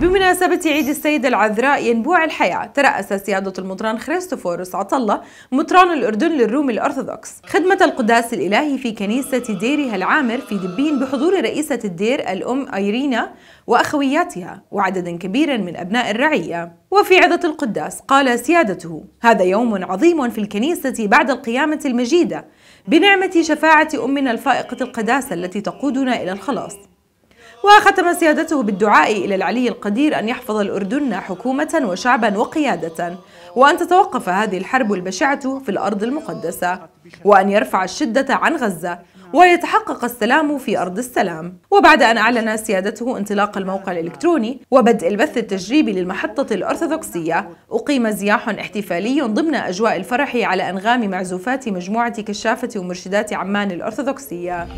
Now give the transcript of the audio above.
بمناسبة عيد السيدة العذراء ينبوع الحياة ترأس سيادة المطران خريستوفوروس عطلة مطران الأردن للروم الأرثوذكس خدمة القداس الإلهي في كنيسة ديرها العامر في دبين بحضور رئيسة الدير الأم أيرينا وأخوياتها وعددا كبيرا من أبناء الرعية وفي عظة القداس قال سيادته هذا يوم عظيم في الكنيسة بعد القيامة المجيدة بنعمة شفاعة أمنا الفائقة القداسة التي تقودنا إلى الخلاص وختم سيادته بالدعاء إلى العلي القدير أن يحفظ الأردن حكومة وشعبا وقيادة وأن تتوقف هذه الحرب البشعة في الأرض المقدسة وأن يرفع الشدة عن غزة ويتحقق السلام في أرض السلام وبعد أن أعلن سيادته انطلاق الموقع الإلكتروني وبدء البث التجريبي للمحطة الأرثوذكسية أقيم زياح احتفالي ضمن أجواء الفرح على أنغام معزوفات مجموعة كشافة ومرشدات عمان الأرثوذكسية